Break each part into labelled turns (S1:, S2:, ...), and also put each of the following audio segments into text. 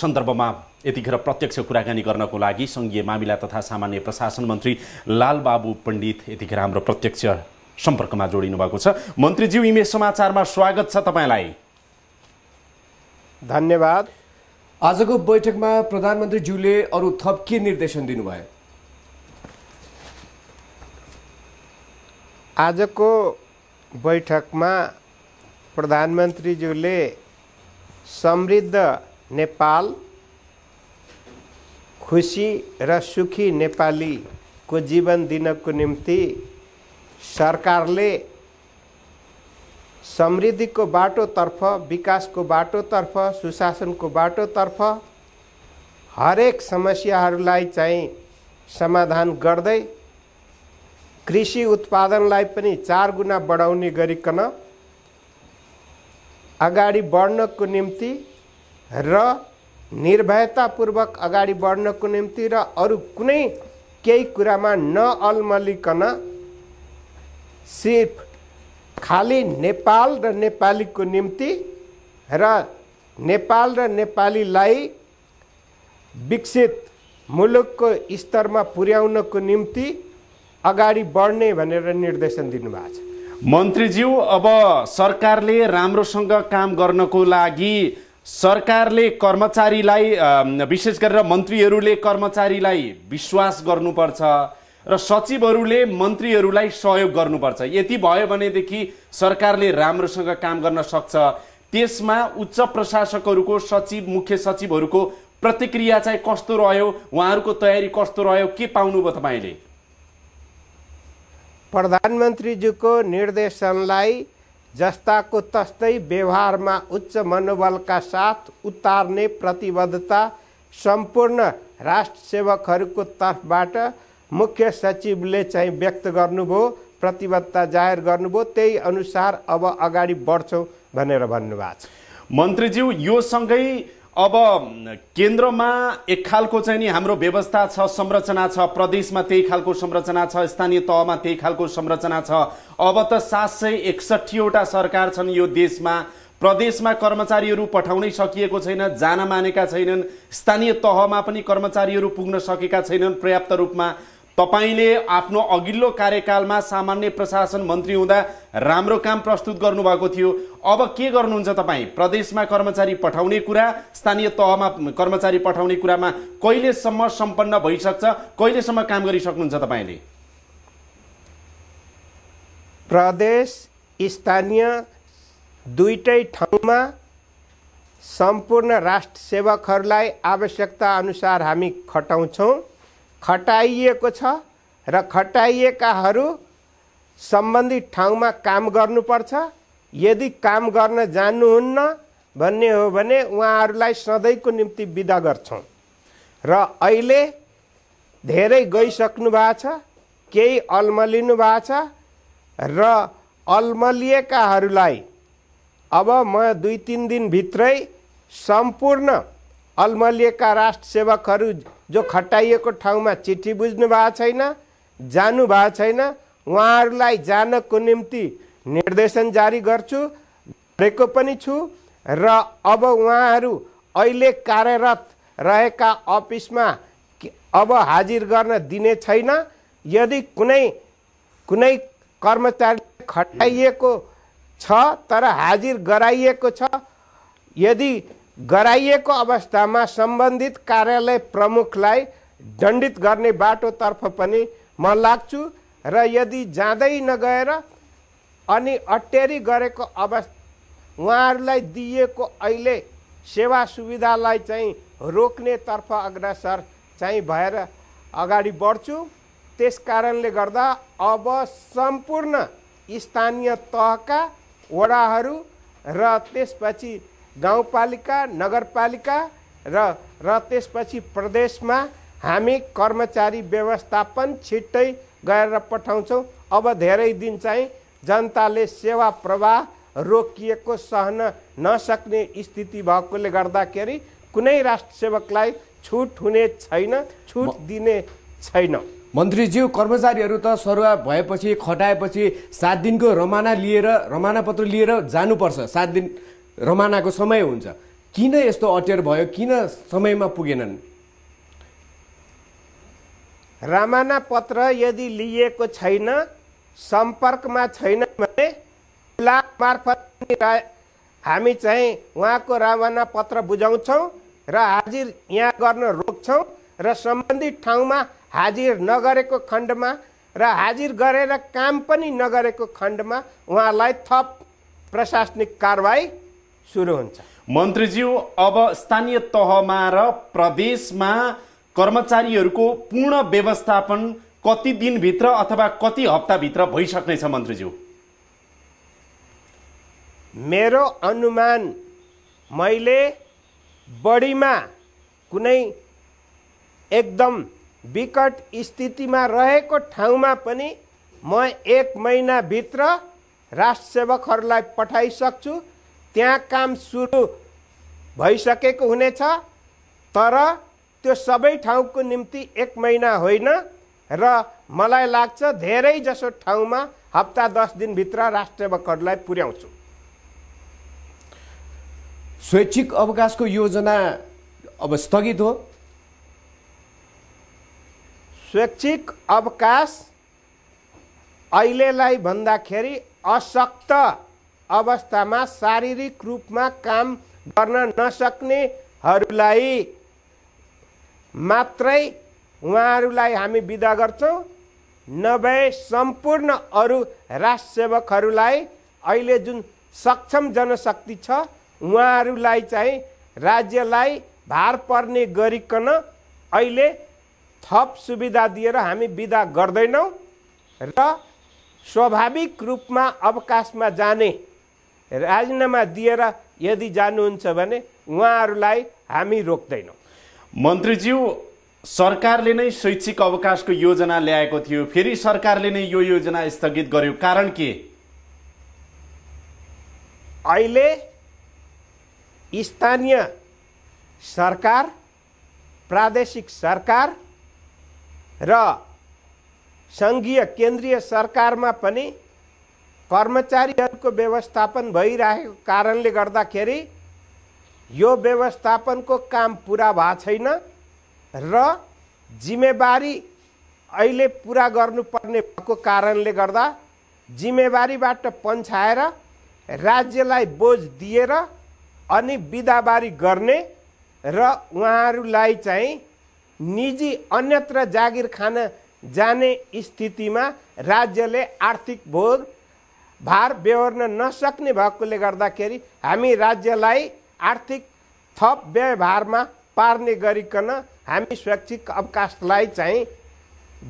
S1: सन्दर्भमा यतिखेर प्रत्यक्ष कुराकानी गर्नको लागि सङ्घीय मामिला तथा सामान्य प्रशासन मन्त्री लालबाबु पण्डित यतिखेर हाम्रो प्रत्यक्ष सम्पर्कमा जोडिनु भएको छ मन्त्रीज्यू इमेज समाचारमा स्वागत छ तपाईँलाई धन्यवाद आजको बैठकमा प्रधानमन्त्रीज्यूले अरू थप के निर्देशन दिनुभयो
S2: आजको बैठकमा प्रधानमन्त्रीज्यूले समृद्ध नेपाल खुसी र सुखी नेपालीको जीवन दिनको निम्ति सरकारले समृद्धिको बाटोतर्फ विकासको बाटोतर्फ सुशासनको बाटोतर्फ हरेक समस्याहरूलाई चाहिँ समाधान गर्दै कृषि उत्पादनलाई पनि चार गुणा बढाउने गरिकन अगाडि बढ्नको निम्ति र निर्भयतापूर्वक अगाडि बढ्नको निम्ति र अरू कुनै केही कुरामा नअलमलिकन सिर्फ खालि नेपाल र नेपालीको निम्ति र नेपाल र नेपालीलाई विकसित मुलुकको स्तरमा पुर्याउनको निम्ति
S1: अगाडि बढ्ने भनेर निर्देशन दिनुभएको छ मन्त्रीज्यू अब सरकारले राम्रोसँग काम गर्नको लागि सरकारले कर्मचारीलाई विशेष गरेर मन्त्रीहरूले कर्मचारीलाई विश्वास गर्नुपर्छ र सचिवहरूले मन्त्रीहरूलाई सहयोग गर्नुपर्छ यति भयो भनेदेखि सरकारले राम्रोसँग काम गर्न सक्छ त्यसमा उच्च प्रशासकहरूको सचिव मुख्य सचिवहरूको प्रतिक्रिया चाहिँ कस्तो रह्यो उहाँहरूको तयारी कस्तो रह्यो के पाउनुभयो तपाईँले
S2: प्रधानमन्त्रीज्यूको निर्देशनलाई जस्ताको तस्तै व्यवहारमा उच्च मनोबलका साथ उतार्ने प्रतिबद्धता सम्पूर्ण राष्ट्र सेवकहरूको तर्फबाट मुख्य सचिवले चाहिँ व्यक्त गर्नुभयो प्रतिबद्धता जाहेर गर्नुभयो त्यही अनुसार अब
S1: अगाडि बढ्छौँ भनेर भन्नुभएको छ मन्त्रीज्यू यो अब केन्द्रमा एक खालको चाहिँ नि हाम्रो व्यवस्था छ संरचना छ प्रदेशमा त्यही खालको संरचना छ स्थानीय तहमा त्यही खालको संरचना छ अब त सात सय एकसठीवटा सरकार छन् यो देशमा प्रदेशमा कर्मचारीहरू पठाउनै सकिएको छैन जान मानेका छैनन् स्थानीय तहमा पनि कर्मचारीहरू पुग्न सकेका छैनन् पर्याप्त रूपमा तपाईँले आफ्नो अघिल्लो कार्यकालमा सामान्य प्रशासन मन्त्री हुँदा राम्रो काम प्रस्तुत गर्नुभएको थियो अब के गर्नुहुन्छ तपाईँ प्रदेशमा कर्मचारी पठाउने कुरा स्थानीय तहमा कर्मचारी पठाउने कुरामा कहिलेसम्म सम्पन्न भइसक्छ कहिलेसम्म काम गरिसक्नुहुन्छ तपाईँले
S2: प्रदेश स्थानीय दुइटै ठाउँमा सम्पूर्ण राष्ट्र सेवकहरूलाई आवश्यकता अनुसार हामी खटाउँछौँ खटाइएको छ र खटाइएकाहरू सम्बन्धित ठाउँमा काम गर्नुपर्छ यदि काम गर्न जानुहुन्न भन्ने हो भने उहाँहरूलाई सधैँको निम्ति विदा गर्छौँ र अहिले धेरै गइसक्नु भएको छ केही अल्मलिनु भएको छ र अल्मलिएकाहरूलाई अब म दुई तिन दिनभित्रै सम्पूर्ण अलमलिएका राष्ट्र सेवकहरू जो खटाइएको ठाउँमा चिठी बुझ्नु भएको छैन जानु भएको छैन उहाँहरूलाई जानको निम्ति निर्देशन जारी गर्छु गरेको पनि छु र अब उहाँहरू अहिले कार्यरत रहेका अफिसमा अब हाजिर गर्न दिने छैन यदि कुनै कुनै कर्मचारी खटाइएको छ तर हाजिर गराइएको छ यदि गराइएको अवस्थामा सम्बन्धित कार्यालय प्रमुखलाई दण्डित गर्ने बाटोतर्फ पनि म लाग्छु र यदि जाँदै नगएर अनि अटेरी गरेको अवस्था उहाँहरूलाई दिइएको अहिले सेवा सुविधालाई चाहिँ रोक्नेतर्फ अग्रसर चाहिँ भएर अगाडि बढ्छु त्यस कारणले गर्दा अब सम्पूर्ण स्थानीय तहका वडाहरू र त्यसपछि गाउँपालिका नगरपालिका र र त्यसपछि प्रदेशमा हामी कर्मचारी व्यवस्थापन छिट्टै गएर पठाउँछौँ अब धेरै दिन चाहिँ जनताले सेवा प्रवाह रोकिएको सहन नसक्ने स्थिति भएकोले गर्दाखेरि कुनै राष्ट्र सेवकलाई छुट हुने छैन छुट दिने छैन मन्त्रीज्यू कर्मचारीहरू त सरुवा भएपछि खटाएपछि सात दिनको रमाना लिएर रमाना पत्र लिएर जानुपर्छ सात दिन रमानाको समय हुन्छ किन यस्तो अटेर भयो किन समयमा पुगेनन् रामाना पत्र यदि लिएको छैन सम्पर्कमा छैन भने ब्लाक मार्फत हामी चाहिँ उहाँको रामाना पत्र बुझाउँछौँ र हाजिर यहाँ गर्न रोक्छौँ र सम्बन्धित ठाउँमा हाजिर नगरेको खण्डमा र हाजिर गरेर काम पनि नगरेको खण्डमा उहाँलाई थप
S1: प्रशासनिक कारवाही सुरु हुन्छ मन्त्रीज्यू अब स्थानीय तहमा र प्रदेशमा कर्मचारीहरूको पूर्ण व्यवस्थापन कति दिनभित्र अथवा कति हप्ताभित्र भइसक्नेछ मन्त्रीज्यू
S2: मेरो अनुमान मैले बढीमा कुनै एकदम विकट स्थितिमा रहेको ठाउँमा पनि म एक महिनाभित्र राष्ट्र सेवकहरूलाई पठाइसक्छु त्यहाँ काम सुरु भइसकेको हुनेछ तर त्यो सबै ठाउँको निम्ति एक महिना होइन र मलाई लाग्छ धेरै जसो ठाउँमा हप्ता दस दिनभित्र बकरलाई पुर्याउँछु स्वैच्छिक अवकाशको योजना अब स्थगित हो स्वैच्छिक अवकाश अहिलेलाई भन्दाखेरि अशक्त अवस्थामा शारीरिक रूपमा काम गर्न नसक्नेहरूलाई मात्रै उहाँहरूलाई हामी विदा गर्छौँ नभए सम्पूर्ण अरू राजसेवकहरूलाई अहिले जुन सक्षम जनशक्ति छ उहाँहरूलाई चाहिँ राज्यलाई भार पर्ने गरिकन अहिले थप सुविधा दिएर हामी विदा गर्दैनौँ र स्वाभाविक रूपमा अवकाशमा जाने राजीनामा दिएर यदि जानुहुन्छ भने उहाँहरूलाई हामी रोक्दैनौँ
S1: मन्त्रीज्यू सरकारले नै शैक्षिक अवकाशको योजना ल्याएको थियो फेरि सरकारले नै यो योजना स्थगित गर्यो कारण के
S2: अहिले स्थानीय सरकार प्रादेशिक सरकार र सङ्घीय केन्द्रीय सरकारमा पनि कर्मचारीहरूको व्यवस्थापन भइरहेको कारणले गर्दाखेरि यो व्यवस्थापनको काम पुरा भएको छैन र जिम्मेवारी अहिले पुरा गर्नुपर्ने भएको कारणले गर्दा जिम्मेवारीबाट पन्छाएर राज्यलाई बोझ दिएर अनि बिदाबारी गर्ने र उहाँहरूलाई चाहिँ निजी अन्यत्र जागिर खान जाने स्थितिमा राज्यले आर्थिक भोग भार बेहोर्न नसक्ने भएकोले गर्दाखेरि हामी राज्यलाई आर्थिक थप व्यवहारमा पार्ने गरिकन हामी शैक्षिक अवकाशलाई चाहिँ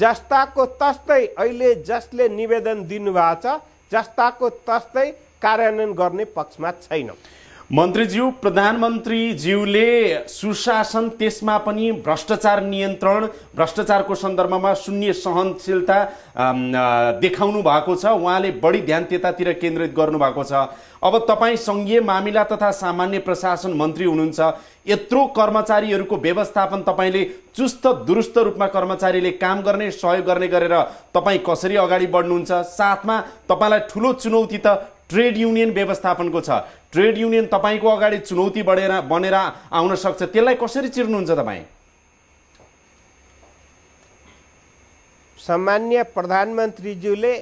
S2: जस्ताको तस्तै अहिले जसले निवेदन दिनुभएको छ जस्ताको तस्तै कार्यान्वयन
S1: गर्ने पक्षमा छैनौँ मन्त्रीज्यू प्रधानमन्त्रीज्यूले सुशासन त्यसमा पनि भ्रष्टाचार नियन्त्रण भ्रष्टाचारको सन्दर्भमा शून्य सहनशीलता देखाउनु भएको छ उहाँले बढी ध्यान त्यतातिर केन्द्रित गर्नुभएको छ अब तपाईँ सङ्घीय मामिला तथा सामान्य प्रशासन मन्त्री हुनुहुन्छ यत्रो कर्मचारीहरूको व्यवस्थापन तपाईँले चुस्त दुरुस्त रूपमा कर्मचारीले काम गर्ने सहयोग गर्ने गरेर तपाईँ कसरी अगाडि बढ्नुहुन्छ साथमा तपाईँलाई ठुलो चुनौती त ट्रेड युनियन व्यवस्थापनको छ ट्रेड युनियन तपाईँको अगाडि चुनौती बढेर बनेर आउन सक्छ त्यसलाई कसरी चिर्नुहुन्छ तपाईँ सामान्य
S2: प्रधानमन्त्रीज्यूले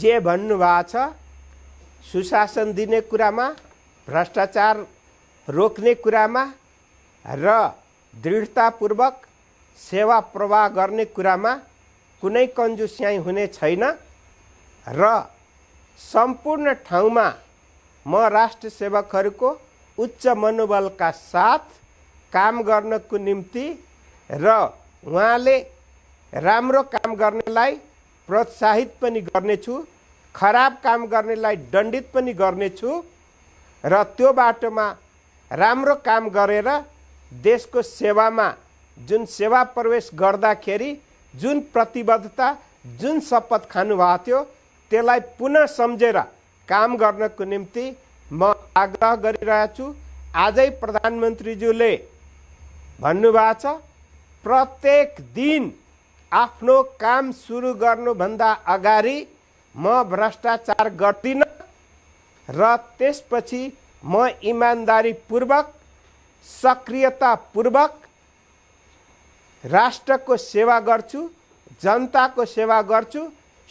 S2: जे भन्नुभएको छ सुशासन दिने कुरामा भ्रष्टाचार रोक्ने कुरामा र दृढतापूर्वक सेवा प्रवाह गर्ने कुरामा कुनै कन्जुस्याइ हुने छैन र सम्पूर्ण ठाउँमा म राष्ट्र सेवकहरूको उच्च मनोबलका साथ काम गर्नको निम्ति र उहाँले राम्रो काम गर्नेलाई प्रोत्साहित पनि गर्नेछु खराब काम गर्नेलाई दण्डित पनि गर्नेछु र त्यो बाटोमा राम्रो काम गरेर देशको सेवामा जुन सेवा प्रवेश गर्दाखेरि जुन प्रतिबद्धता जुन शपथ खानुभएको थियो त्यसलाई पुनः सम्झेर काम गर्नको निम्ति म आग्रह गरिरहेछु आजै प्रधानमन्त्रीज्यूले भन्नुभएको छ प्रत्येक दिन आफ्नो काम सुरु गर्नुभन्दा अगाडि म भ्रष्टाचार गर्दिनँ र त्यसपछि म इमान्दारीपूर्वक सक्रियतापूर्वक राष्ट्रको सेवा गर्छु जनताको सेवा गर्छु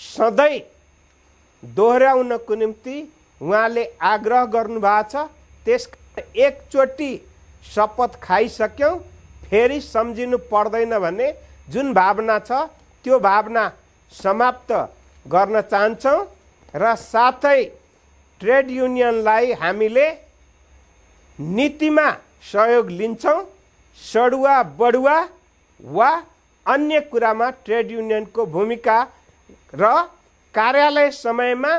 S2: सधैँ दोहोऱ्याउनको निम्ति उहाँले आग्रह गर्नुभएको छ त्यस एकचोटि शपथ खाइसक्यौँ फेरि सम्झिनु पर्दैन भने जुन भावना छ त्यो भावना समाप्त गर्न चाहन्छौँ र साथै ट्रेड युनियनलाई हामीले नीतिमा सहयोग लिन्छौँ सडुवा बडुवा वा अन्य कुरामा ट्रेड युनियनको भूमिका र कार्यालय समयमा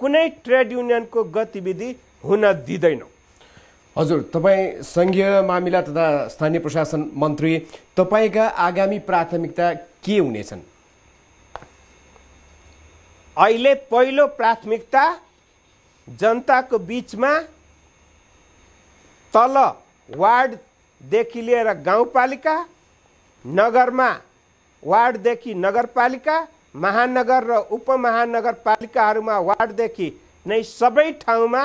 S2: कुनै ट्रेड युनियनको गतिविधि हुन दिँदैनौँ हजुर तपाईँ सङ्घीय मामिला तथा स्थानीय प्रशासन मन्त्री तपाईँका आगामी प्राथमिकता के हुनेछन् अहिले पहिलो प्राथमिकता जनताको बिचमा तल वार्डदेखि लिएर गाउँपालिका नगरमा वार्डदेखि नगरपालिका महानगर र उपमहानगरपालिकाहरूमा वार्डदेखि नै सबै ठाउँमा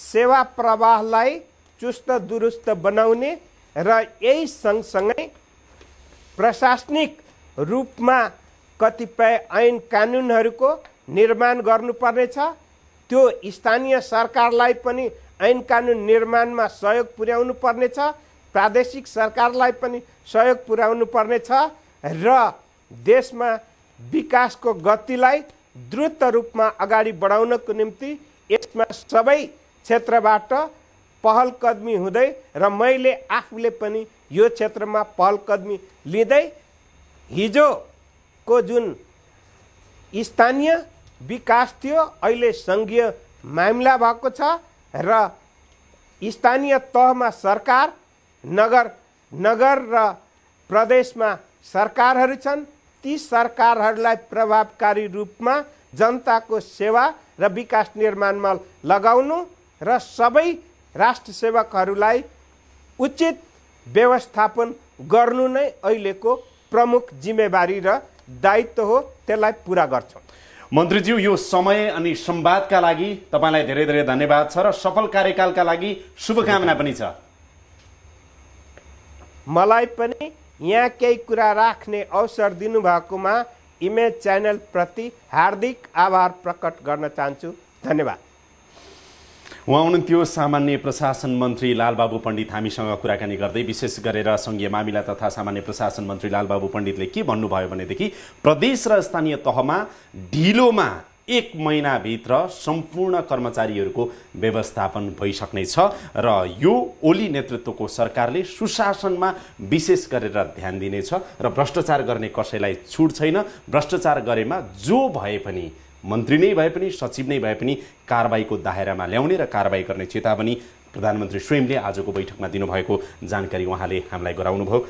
S2: सेवा प्रवाहलाई चुस्त दुरुस्त बनाउने र यही सँगसँगै प्रशासनिक रूपमा कतिपय ऐन कानुनहरूको निर्माण गर्नुपर्नेछ त्यो स्थानीय सरकारलाई पनि ऐन कानुन निर्माणमा सहयोग पुर्याउनु पर्नेछ प्रादेशिक सरकारलाई पनि सहयोग पुर्याउनु पर्नेछ र देशमा विकासको गतिलाई द्रुत रूपमा अगाडि बढाउनको निम्ति यसमा सबै क्षेत्रबाट पहलकदमी हुँदै र मैले आफूले पनि यो क्षेत्रमा पहलकदमी लिँदै हिजोको जुन स्थानीय विकास थियो अहिले सङ्घीय मामिला भएको छ र स्थानीय तहमा सरकार नगर नगर र प्रदेशमा सरकारहरू छन् ती सरकारहरूलाई प्रभावकारी रूपमा जनताको सेवा र विकास निर्माणमा लगाउनु र सबै राष्ट्र सेवकहरूलाई उचित व्यवस्थापन गर्नु नै अहिलेको प्रमुख जिम्मेवारी र दायित्व हो त्यसलाई
S1: पुरा गर्छौँ मन्त्रीज्यू यो समय अनि संवादका लागि तपाईँलाई धेरै धेरै धन्यवाद छ र सफल कार्यकालका लागि शुभकामना पनि छ
S2: मलाई पनि यहाँ केही कुरा राख्ने अवसर दिनुभएकोमा इमेज च्यानलप्रति हार्दिक आभार प्रकट गर्न चाहन्छु धन्यवाद
S1: उहाँ हुनुहुन्थ्यो सामान्य प्रशासन मन्त्री लालबाबु पण्डित हामीसँग कुराकानी गर्दै विशेष गरेर सङ्घीय मामिला तथा सामान्य प्रशासन मन्त्री लालबाबु पण्डितले के भन्नुभयो भनेदेखि प्रदेश र स्थानीय तहमा ढिलोमा एक महिनाभित्र सम्पूर्ण कर्मचारीहरूको व्यवस्थापन भइसक्नेछ र यो ओली नेतृत्वको सरकारले सुशासनमा विशेष गरेर ध्यान दिनेछ र भ्रष्टाचार गर्ने कसैलाई छुट छैन भ्रष्टाचार गरेमा जो भए पनि मन्त्री नै भए पनि सचिव नै भए पनि कारवाहीको दायरामा ल्याउने र कारवाही गर्ने चेतावनी प्रधानमन्त्री स्वयंले आजको बैठकमा दिनुभएको जानकारी उहाँले हामीलाई गराउनुभयो